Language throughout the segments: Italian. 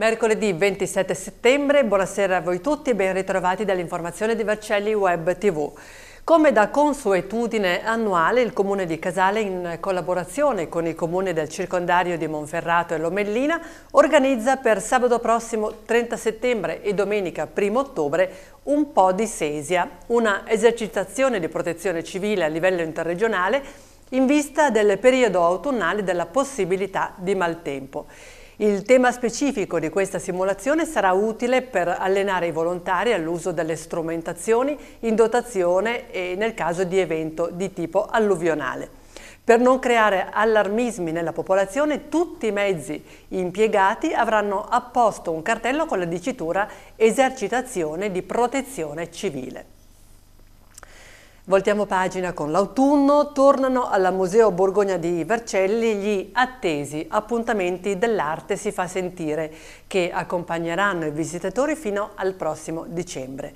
Mercoledì 27 settembre, buonasera a voi tutti e ben ritrovati dall'informazione di Vercelli Web TV. Come da consuetudine annuale, il Comune di Casale, in collaborazione con i comuni del circondario di Monferrato e Lomellina, organizza per sabato prossimo 30 settembre e domenica 1 ottobre un po' di sesia, una esercitazione di protezione civile a livello interregionale in vista del periodo autunnale della possibilità di maltempo. Il tema specifico di questa simulazione sarà utile per allenare i volontari all'uso delle strumentazioni in dotazione e nel caso di evento di tipo alluvionale. Per non creare allarmismi nella popolazione, tutti i mezzi impiegati avranno apposto un cartello con la dicitura esercitazione di protezione civile. Voltiamo pagina con l'autunno, tornano al Museo Borgogna di Vercelli gli attesi appuntamenti dell'arte si fa sentire che accompagneranno i visitatori fino al prossimo dicembre.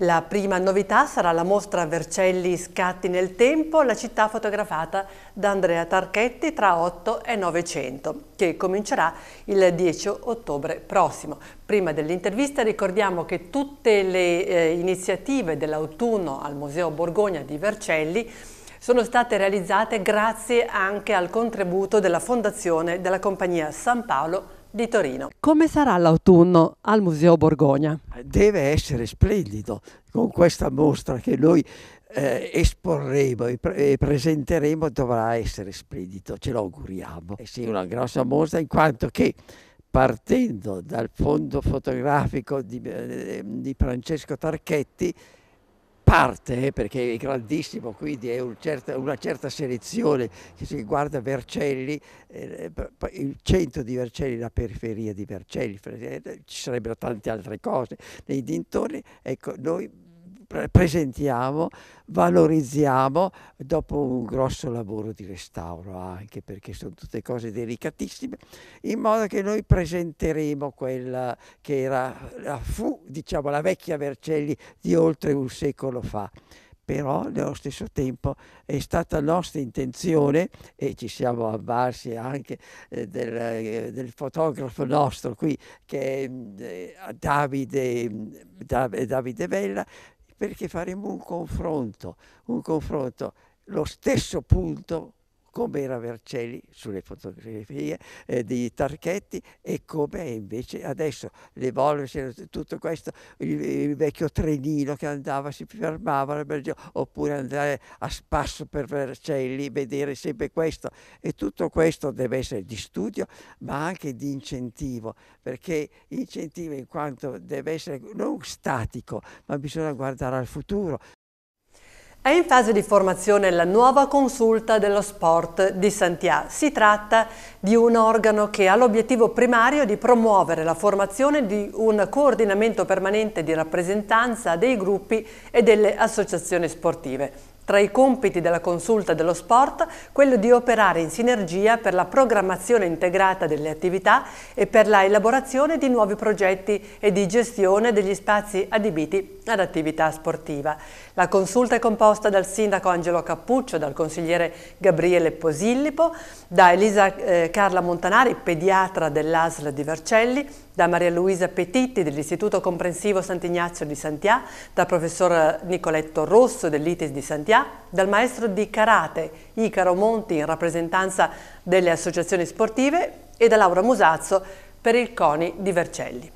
La prima novità sarà la mostra Vercelli Scatti nel tempo, la città fotografata da Andrea Tarchetti tra 8 e 900 che comincerà il 10 ottobre prossimo. Prima dell'intervista ricordiamo che tutte le eh, iniziative dell'autunno al Museo Borgogna Bologna di Vercelli sono state realizzate grazie anche al contributo della Fondazione della Compagnia San Paolo di Torino. Come sarà l'autunno al Museo Borgogna? Deve essere splendido con questa mostra che noi eh, esporremo e, pre e, presenteremo dovrà essere splendido, ce lo auguriamo. E eh sì, una grossa mostra in quanto che partendo dal fondo fotografico di, eh, di Francesco Tarchetti parte, eh, perché è grandissimo, quindi è un certa, una certa selezione che si guarda Vercelli, eh, il centro di Vercelli, la periferia di Vercelli, eh, ci sarebbero tante altre cose nei dintorni, ecco, noi presentiamo, valorizziamo dopo un grosso lavoro di restauro anche perché sono tutte cose delicatissime in modo che noi presenteremo quella che era, fu diciamo, la vecchia Vercelli di oltre un secolo fa però nello stesso tempo è stata nostra intenzione e ci siamo avvarsi anche eh, del, eh, del, fotografo nostro qui che è mm, eh, Davide, mm, Davide Vella perché faremo un confronto, un confronto, lo stesso punto come era Vercelli sulle fotografie eh, di Tarchetti e come invece adesso l'evolversi tutto questo, il, il, vecchio trenino che andava, si fermava nel Belgio, oppure andare a spasso per Vercelli, vedere sempre questo e tutto questo deve essere di studio ma anche di incentivo perché incentivo in quanto deve essere non statico ma bisogna guardare al futuro. È in fase di formazione la nuova consulta dello sport di Santiago. Si tratta di un organo che ha l'obiettivo primario di promuovere la formazione di un coordinamento permanente di rappresentanza dei gruppi e delle associazioni sportive. Tra i compiti della consulta dello sport, quello di operare in sinergia per la programmazione integrata delle attività e per la elaborazione di nuovi progetti e di gestione degli spazi adibiti ad attività sportiva. La consulta è composta dal sindaco Angelo Cappuccio, dal consigliere Gabriele Posillipo, da Elisa eh, Carla Montanari, pediatra dell'ASL di Vercelli, da Maria Luisa Petitti dell'Istituto Comprensivo Sant'Ignazio di Santià, dal professor Nicoletto Rosso dell'ITES di Santià, dal maestro di karate Icaro Monti in rappresentanza delle associazioni sportive e da Laura Musazzo per il CONI di Vercelli.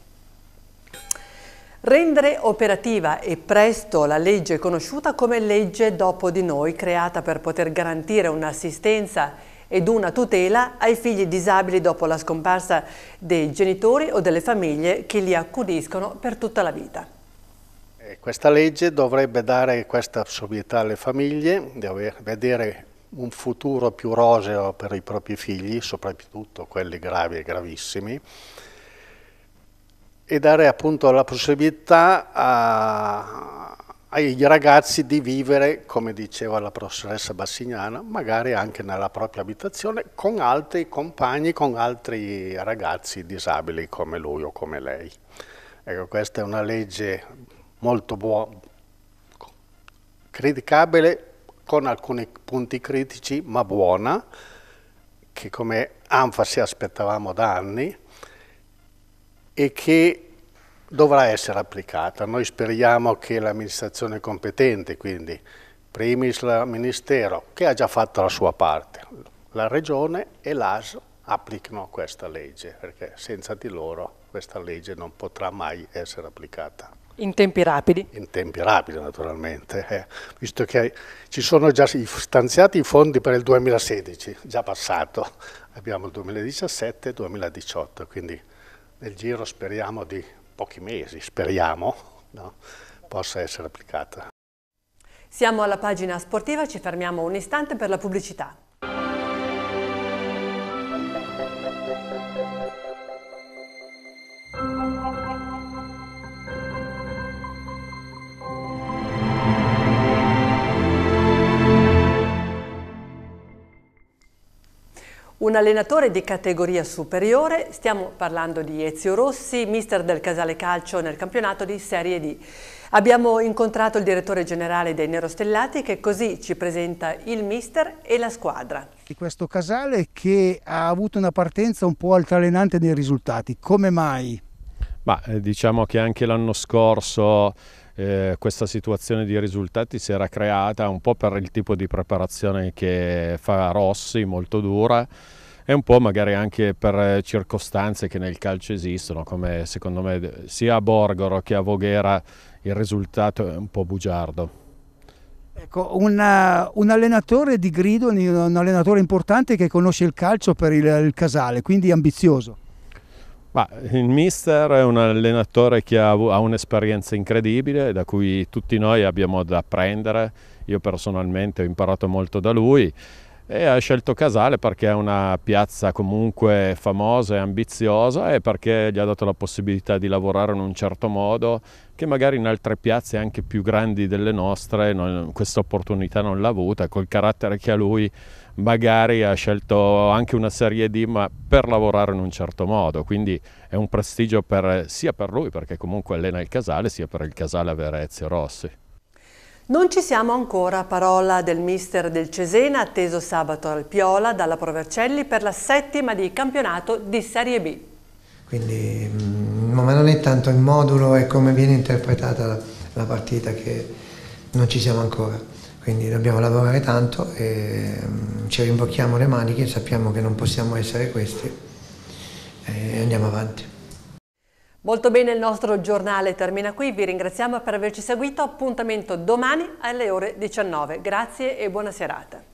Rendere operativa e presto la legge conosciuta come legge dopo di noi, creata per poter garantire un'assistenza ed una tutela ai figli disabili dopo la scomparsa dei genitori o delle famiglie che li accudiscono per tutta la vita. Eh, questa legge dovrebbe dare questa possibilità alle famiglie di vedere un futuro più roseo per i propri figli, soprattutto quelli gravi e gravissimi, e dare appunto la possibilità a, ai ragazzi di vivere, come diceva la professoressa Bassignana, magari anche nella propria abitazione con altri compagni, con altri ragazzi disabili come lui o come lei. Ecco, questa è una legge molto buona, criticabile con alcuni punti critici, ma buona, che come Anfa si aspettavamo da anni e che dovrà essere applicata. Noi speriamo che l'amministrazione competente, quindi primis il Ministero, che ha già fatto la sua parte, la Regione e l'AS applichino questa legge, perché senza di loro questa legge non potrà mai essere applicata. In tempi rapidi? In tempi rapidi naturalmente, eh, visto che ci sono già stanziati i fondi per il 2016, già passato, abbiamo il 2017 e il 2018, quindi nel giro speriamo di pochi mesi, speriamo, no? possa essere applicata. Siamo alla pagina sportiva, ci fermiamo un istante per la pubblicità. Un allenatore di categoria superiore, stiamo parlando di Ezio Rossi, mister del Casale Calcio nel campionato di Serie D. Abbiamo incontrato il direttore generale dei Nerostellati che così ci presenta il mister e la squadra. Di questo Casale che ha avuto una partenza un po' altalenante nei risultati, come mai? Ma eh, diciamo che anche l'anno scorso eh, questa situazione di risultati si era creata un po' per il tipo di preparazione che fa Rossi, molto dura, e un po' magari anche per eh, circostanze che nel calcio esistono, come secondo me eh, sia a Borgoro che a Voghera il risultato è un po' bugiardo. Ecco, una, eh, un allenatore di grido, un allenatore importante che conosce il calcio per il, il Casale, quindi ambizioso. Ma il mister è un allenatore che ha, ha un'esperienza incredibile da cui tutti noi abbiamo da apprendere. Io personalmente ho imparato molto da lui e ha scelto Casale perché è una piazza comunque famosa e ambiziosa e perché gli ha dato la possibilità di lavorare in un certo modo che magari in altre piazze anche più grandi delle nostre non, questa opportunità non l'ha avuta, col carattere che ha lui magari ha scelto anche una serie D ma per lavorare in un certo modo, quindi è un prestigio per, sia per lui perché comunque allena il Casale sia per il Casale a Verezio Rossi. Non ci siamo ancora, parola del mister del Cesena, atteso sabato al Piola dalla Provercelli per la settima di campionato di Serie B. Quindi, ma mm, non è tanto il modulo, è come viene interpretata la, la partita che non ci siamo ancora. Quindi dobbiamo lavorare tanto e mm, ci rimbocchiamo le maniche, sappiamo che non possiamo essere questi e andiamo avanti. Molto bene, il nostro giornale termina qui. Vi ringraziamo per averci seguito. Appuntamento domani alle ore 19. Grazie e buona serata.